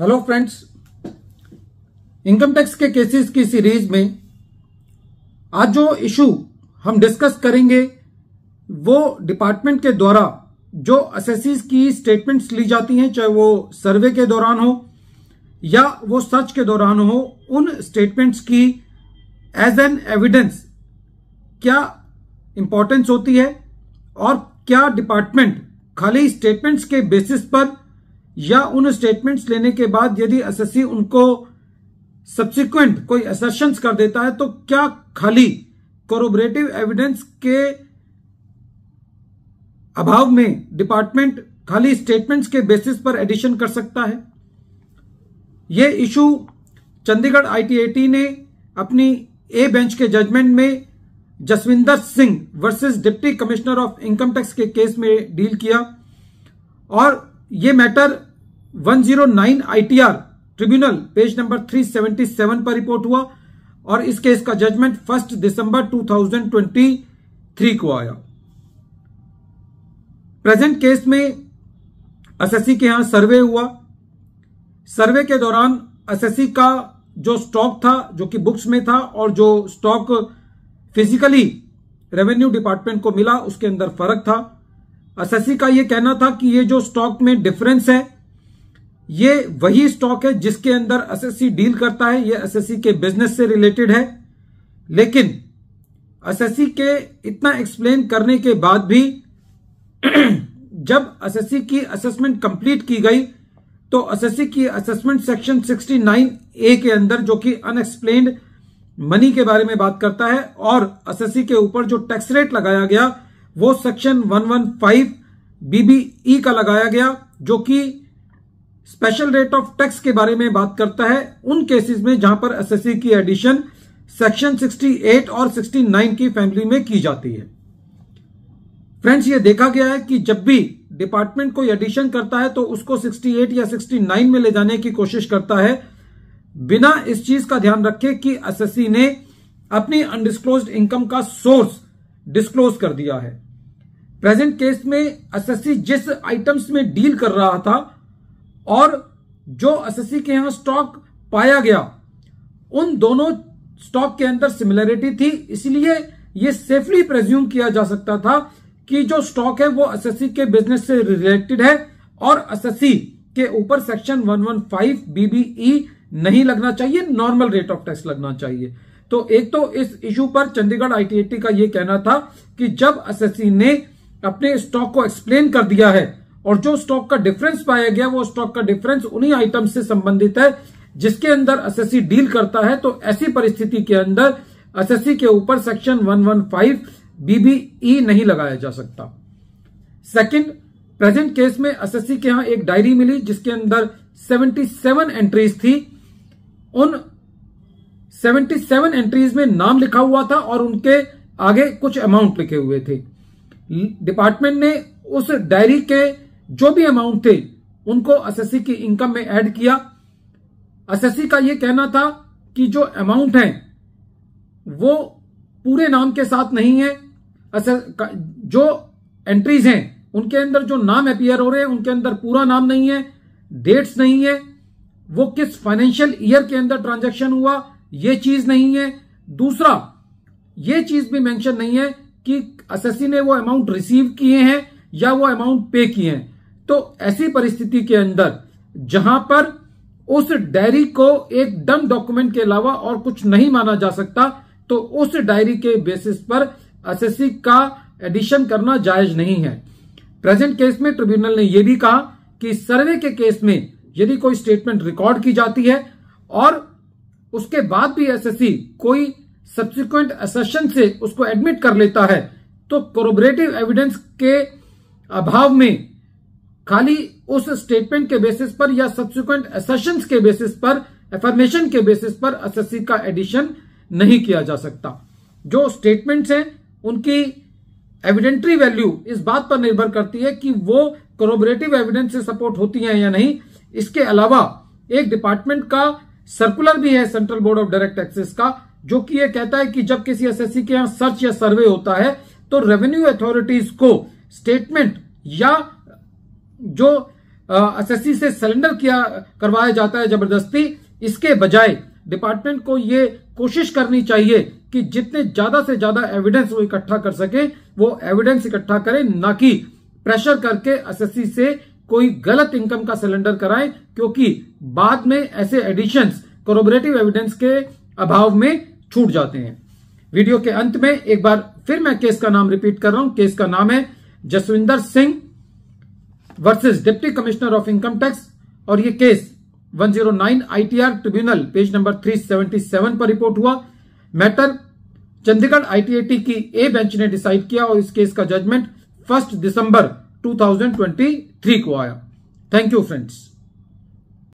hello friends income tax के cases की series में आज जो इशू हम डिस्कस करेंगे वो डिपार्टमेंट के द्वारा जो असेसीज की स्टेटमेंट्स ली जाती हैं चाहे वो सर्वे के दौरान हो या वो सर्च के दौरान हो उन स्टेटमेंट्स की एज एन एविडेंस क्या इंपॉर्टेंस होती है और क्या डिपार्टमेंट खाली स्टेटमेंट्स के बेसिस पर या उन स्टेटमेंट्स लेने के बाद यदि एसएससी उनको सब्सिक्वेंट कोई असर्शंस कर देता है तो क्या खाली कोरोबरेटिव एविडेंस के अभाव में डिपार्टमेंट खाली स्टेटमेंट्स के बेसिस पर एडिशन कर सकता है यह इशू चंडीगढ़ आईटीएटी ने अपनी ए बेंच के जजमेंट में Jaswinder Singh versus deputy commissioner of income tax के केस में डील किया और ये matter 109 ITR tribunal page number 377 पर रिपोर्ट हुआ और इस केस का जजमेंट फर्स्ट दिसंबर 2023 को आया प्रेजेंट केस में एसएससी के यहां सर्वे हुआ सर्वे के दौरान एसएससी का जो स्टॉक था जो कि बुक्स में था और जो स्टॉक फिजिकली रेवेन्यू डिपार्टमेंट को मिला उसके अंदर फर्क था एसएससी का यह कहना था कि यह जो स्टॉक में डिफरेंस है ये वही स्टॉक है जिसके अंदर एस डील करता है ये एस के बिजनेस से रिलेटेड है लेकिन एस के इतना एक्सप्लेन करने के बाद भी जब एस की असेसमेंट कंप्लीट की गई तो एस की असेसमेंट सेक्शन 69 ए के अंदर जो कि अनएक्सप्लेन्ड मनी के बारे में बात करता है और एस के ऊपर जो टैक्स रेट लगाया गया वो सेक्शन 115 बीबीई का लगाया गया जो कि स्पेशल रेट ऑफ टैक्स के बारे में बात करता है उन केसेस में जहां पर एसएससी की एडिशन सेक्शन 68 और 69 की फैमिली में की जाती है फ्रेंड्स ये देखा गया है कि जब भी डिपार्टमेंट कोई एडिशन करता है तो उसको 68 या 69 में ले जाने की कोशिश करता है बिना इस चीज का ध्यान रखे कि एसएससी ने अपनी अनडिस्कलोज इनकम का सोर्स डिस्क्लोज कर दिया है प्रेजेंट केस में एसएससी जिस आइटम्स में डील कर रहा था और जो एसएससी के यहां स्टॉक पाया गया उन दोनों स्टॉक के अंदर सिमिलरिटी थी इसलिए यह सेफली प्रेज्यूम किया जा सकता था कि जो स्टॉक है वो एसएससी के बिजनेस से रिलेटेड है और एसएससी के ऊपर सेक्शन 115 बीबीई नहीं लगना चाहिए नॉर्मल रेट ऑफ टैक्स लगना चाहिए तो एक तो इस इश्यू पर चंडीगढ़ आईटीएटी का यह कहना था कि जब एसएससी ने अपने स्टॉक को एक्सप्लेन कर दिया है और जो स्टॉक का डिफरेंस पाया गया वो स्टॉक का डिफरेंस उन्हीं आइटम से संबंधित है जिसके अंदर एसएससी डील करता है तो ऐसी परिस्थिति के अंदर एसएससी के ऊपर सेक्शन 115 बीबीई नहीं लगाया जा सकता सेकंड प्रेजेंट केस में एसएससी के यहां एक डायरी मिली जिसके अंदर 77 एंट्रीज थी उन 77 एंट्रीज में नाम लिखा हुआ था और उनके आगे कुछ अमाउंट लिखे हुए थे डिपार्टमेंट ने उस डायरी के जो भी अमाउंट थे उनको एसएससी की इनकम में ऐड किया एसएससी का यह कहना था कि जो अमाउंट है वो पूरे नाम के साथ नहीं है जो एंट्रीज हैं उनके अंदर जो नाम अपियर हो रहे हैं उनके अंदर पूरा नाम नहीं है डेट्स नहीं है वो किस फाइनेंशियल ईयर के अंदर ट्रांजैक्शन हुआ ये चीज नहीं है दूसरा ये चीज भी मेंशन नहीं है कि एसएससी ने वो अमाउंट रिसीव किए हैं या वो अमाउंट पे किए हैं तो ऐसी परिस्थिति के अंदर जहां पर उस डायरी को एक डम डॉक्यूमेंट के अलावा और कुछ नहीं माना जा सकता तो उस डायरी के बेसिस पर एसएससी का एडिशन करना जायज नहीं है प्रेजेंट केस में ट्रिब्यूनल ने यह भी कहा कि सर्वे के केस में यदि कोई स्टेटमेंट रिकॉर्ड की जाती है और उसके बाद भी एसएससी कोई सब्सिक्वेंट असेशन से उसको एडमिट कर लेता है तो कोरोबरेटिव एविडेंस के अभाव में खाली उस स्टेटमेंट के बेसिस पर या सब्सिक्वेंट असेशन के बेसिस पर एफर्मेशन के बेसिस पर एस का एडिशन नहीं किया जा सकता जो स्टेटमेंट्स हैं उनकी एविडेंट्री वैल्यू इस बात पर निर्भर करती है कि वो कोरोबरेटिव एविडेंस से सपोर्ट होती है या नहीं इसके अलावा एक डिपार्टमेंट का सर्कुलर भी है Central Board of Direct Taxes का जो कि ये कहता है कि जब किसी एसएससी के यहां सर्च या सर्वे होता है तो रेवेन्यू अथॉरिटीज को स्टेटमेंट या जो एसएससी से सिलेंडर किया करवाया जाता है जबरदस्ती इसके बजाय डिपार्टमेंट को ये कोशिश करनी चाहिए कि जितने ज्यादा से ज्यादा एविडेंस वो इकट्ठा कर सके वो एविडेंस इकट्ठा करें ना कि प्रेशर करके एसएससी से कोई गलत इनकम का सिलेंडर कराएं क्योंकि बाद में ऐसे एडिशन कोरोबरेटिव एविडेंस के अभाव में छूट जाते हैं वीडियो के अंत में एक बार फिर मैं केस का नाम रिपीट कर रहा हूं केस का नाम है Jaswinder Singh versus deputy commissioner of income tax और ये case 109 ITR tribunal page number 377 पर रिपोर्ट हुआ मैटर चंडीगढ़ आईटीएटी की ए बेंच ने डिसाइड किया और इस केस का जजमेंट फर्स्ट दिसंबर 2023 को आया थैंक यू फ्रेंड्स